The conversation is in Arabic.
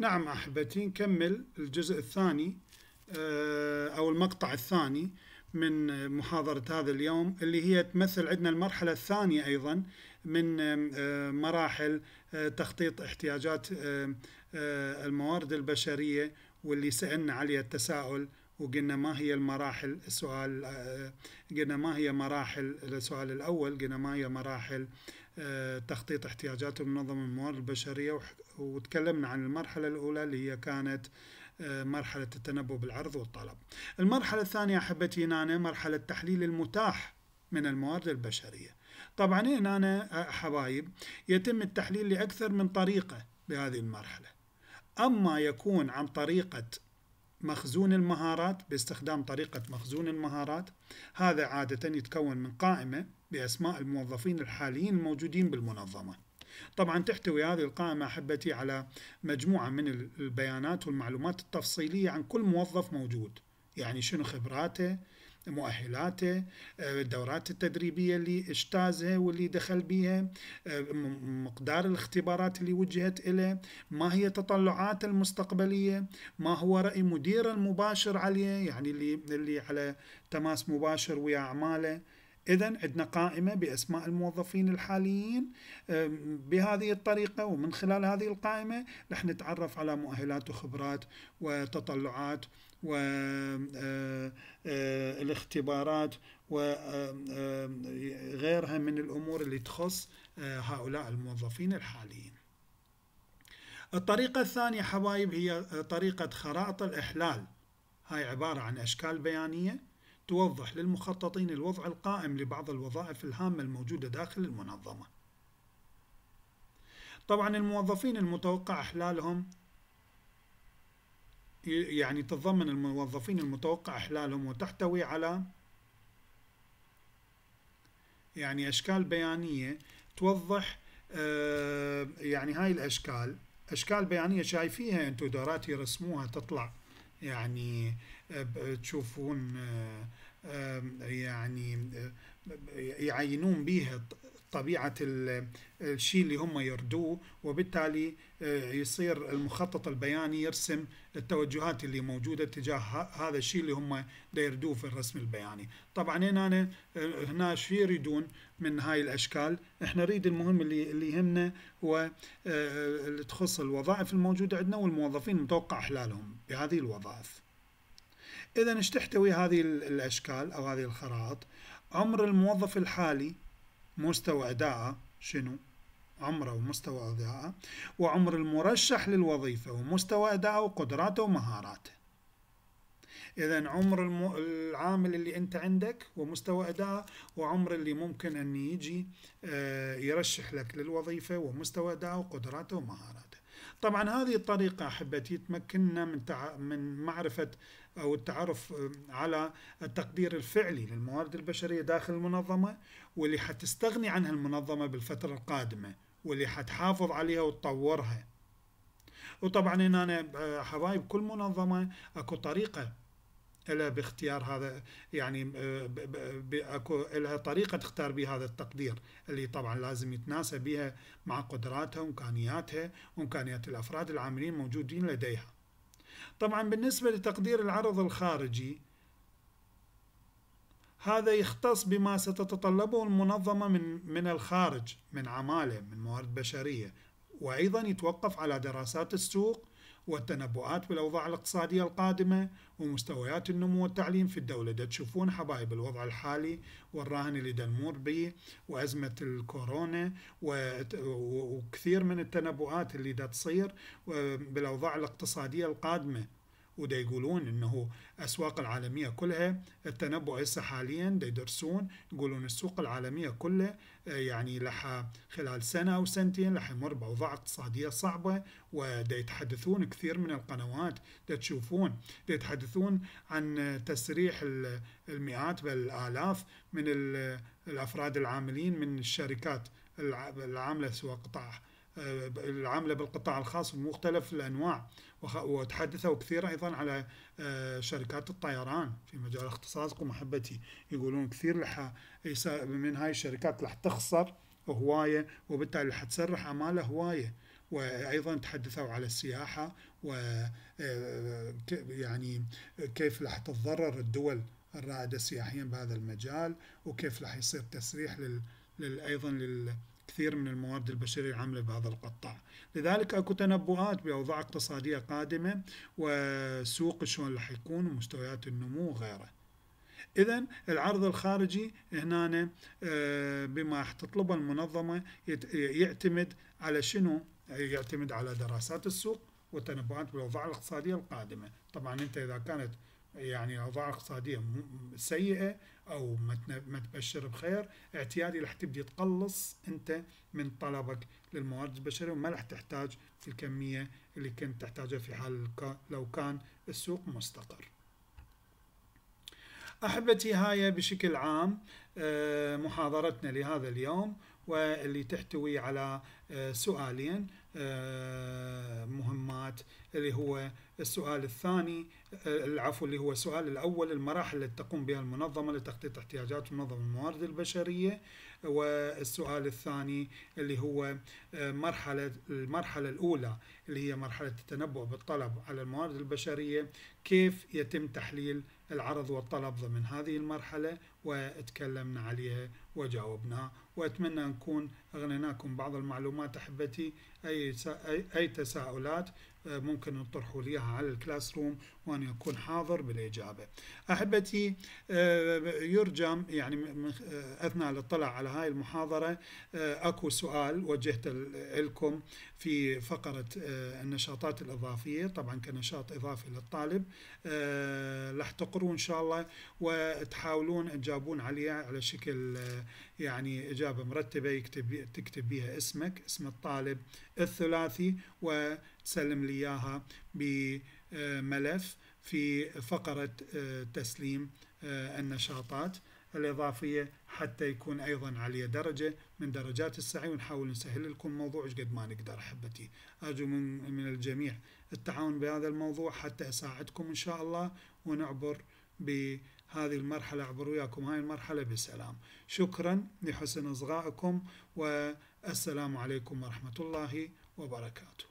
نعم أحبتي نكمل الجزء الثاني آه، أو المقطع الثاني من محاضرة هذا اليوم اللي هي تمثل عندنا المرحلة الثانية أيضا من آه، مراحل آه، تخطيط احتياجات الموارد البشرية واللي سألنا عليها التساؤل وقلنا ما هي المراحل السؤال قلنا ما هي مراحل السؤال الأول قلنا ما هي مراحل آه، تخطيط احتياجات المنظمة الموارد البشرية وتكلمنا عن المرحلة الأولى اللي هي كانت آه، مرحلة التنبؤ بالعرض والطلب المرحلة الثانية أحبتي هنا مرحلة تحليل المتاح من الموارد البشرية طبعا هنا إيه حبايب يتم التحليل لأكثر من طريقة بهذه المرحلة أما يكون عن طريقة مخزون المهارات باستخدام طريقة مخزون المهارات هذا عادة يتكون من قائمة بأسماء الموظفين الحاليين الموجودين بالمنظمة طبعا تحتوي هذه القائمة أحبتي على مجموعة من البيانات والمعلومات التفصيلية عن كل موظف موجود يعني شنو خبراته مؤهلاته آه، الدورات التدريبية اللي اجتازها واللي دخل بيها آه، مقدار الاختبارات اللي وجهت إليه ما هي تطلعاته المستقبلية ما هو رأي مديره المباشر عليه يعني اللي, اللي على تماس مباشر ويا أعماله إذا عندنا قائمة بأسماء الموظفين الحاليين بهذه الطريقة ومن خلال هذه القائمة رح نتعرف على مؤهلات وخبرات وتطلعات والاختبارات وغيرها من الأمور اللي تخص هؤلاء الموظفين الحاليين الطريقة الثانية حبايب هي طريقة خرائط الإحلال هاي عبارة عن أشكال بيانية توضح للمخططين الوضع القائم لبعض الوظائف الهامة الموجودة داخل المنظمة. طبعا الموظفين المتوقع إحلالهم يعني تتضمن الموظفين المتوقع إحلالهم وتحتوي على يعني أشكال بيانية توضح آه، يعني هاي الأشكال أشكال بيانية شايفيها أنتم دارات يرسموها تطلع يعني تشوفون يعني يعينون بها طبيعة الشيء اللي هم يردوه وبالتالي يصير المخطط البياني يرسم التوجهات اللي موجودة تجاه هذا الشيء اللي هم يردوه في الرسم البياني طبعا هنا أنا هنا شو يريدون من هاي الأشكال احنا نريد المهم اللي, اللي يهمنا هو اللي تخص الوظائف الموجودة عندنا والموظفين متوقع إحلالهم بهذه الوظائف إذا ايش تحتوي هذه الأشكال أو هذه الخرائط عمر الموظف الحالي مستوى أدائه شنو عمره ومستوى أدائه وعمر المرشح للوظيفة ومستوى أدائه وقدراته ومهاراته إذا عمر العامل اللي أنت عندك ومستوى أدائه وعمر اللي ممكن أن يجي آه، يرشح لك للوظيفة ومستوى أدائه وقدراته ومهاراته طبعا هذه الطريقة أحبتي تمكننا من تع... من معرفة أو التعرف على التقدير الفعلي للموارد البشرية داخل المنظمة واللي حتستغني عنها المنظمة بالفترة القادمة واللي حتحافظ عليها وتطورها وطبعا هنا حبايب كل منظمة أكو طريقة إلها باختيار هذا يعني آه، اكو لها طريقه تختار بها هذا التقدير اللي طبعا لازم يتناسب بها مع قدراتها وامكانياتها وامكانيات الافراد العاملين موجودين لديها. طبعا بالنسبه لتقدير العرض الخارجي هذا يختص بما ستتطلبه المنظمه من من الخارج من عماله من موارد بشريه وايضا يتوقف على دراسات السوق والتنبؤات بالأوضاع الاقتصادية القادمة ومستويات النمو والتعليم في الدولة دا تشوفون حبايب الوضع الحالي والراهن اللي دا به وأزمة الكورونا وكثير من التنبؤات اللي دا تصير بالأوضاع الاقتصادية القادمة وده يقولون انه الاسواق العالميه كلها التنبؤ هسه حاليا ده يدرسون يقولون السوق العالميه كلها آه، يعني لح خلال سنه او سنتين لح يمر باوضاع اقتصاديه صعبه وده يتحدثون كثير من القنوات ده تشوفون ده يتحدثون عن تسريح المئات بل الالاف من الافراد العاملين من الشركات العامله سواء قطاع العامله بالقطاع الخاص بمختلف الانواع وتحدثوا كثير ايضا على آه، شركات الطيران في مجال اختصاصكم احبتي يقولون كثير لح من هاي الشركات راح تخسر هوايه وبالتالي راح تسرح اماله هوايه وايضا تحدثوا على السياحه و آه، يعني كيف راح تتضرر الدول الرائده سياحيا بهذا المجال وكيف راح يصير تسريح لل... ايضا لل... كثير من الموارد البشرية العاملة بهذا القطاع لذلك أكو تنبؤات بأوضاع اقتصادية قادمة وسوق شلون راح يكون ومستويات النمو وغيره اذا العرض الخارجي هنا آه، بما تطلبه المنظمه يعتمد على شنو؟ يعتمد على دراسات السوق وتنبؤات بالاوضاع الاقتصاديه القادمه، طبعا انت اذا كانت يعني اوضاع اقتصاديه سيئه او ما تبشر بخير اعتيادي رح تبدي تقلص انت من طلبك للموارد البشريه وما رح تحتاج في الكميه اللي كنت تحتاجها في حال لو كان السوق مستقر. احبتي هاي بشكل عام آه، محاضرتنا لهذا اليوم واللي تحتوي على سؤالين آه، مهمات اللي هو السؤال الثاني آه، العفو اللي هو السؤال الأول المراحل التي تقوم بها المنظمة لتخطيط احتياجات منظمة الموارد البشرية والسؤال الثاني اللي هو آه، مرحلة المرحلة الأولى اللي هي مرحلة التنبؤ بالطلب على الموارد البشرية كيف يتم تحليل العرض والطلب ضمن هذه المرحلة وتكلمنا عليها وجاوبنا وأتمنى نكون أغنيناكم بعض المعلومات تحبتي أي أي تساؤلات آه، ممكن أن تطرحوا لي على الكلاس روم وأن يكون حاضر بالإجابة أحبتي آه، يرجم يعني آه، أثناء الاطلاع على هاي المحاضرة أكو سؤال وجهته لكم في فقرة النشاطات الإضافية طبعا كنشاط إضافي للطالب راح تقروا إن شاء الله وتحاولون تجاوبون عليه على شكل يعني إجابة مرتبة يكتب تكتب بها اسمك اسم الطالب الثلاثي وتسلم لي إياها بملف في فقرة آه، تسليم آه، النشاطات الإضافية حتى يكون أيضا عليه درجة من درجات السعي ونحاول نسهل لكم الموضوع قد ما نقدر أحبتي أرجو من, من الجميع التعاون بهذا الموضوع حتى أساعدكم إن شاء الله ونعبر بهذه المرحلة عبر وياكم هاي المرحلة بسلام شكرا لحسن إصغائكم والسلام عليكم ورحمة الله وبركاته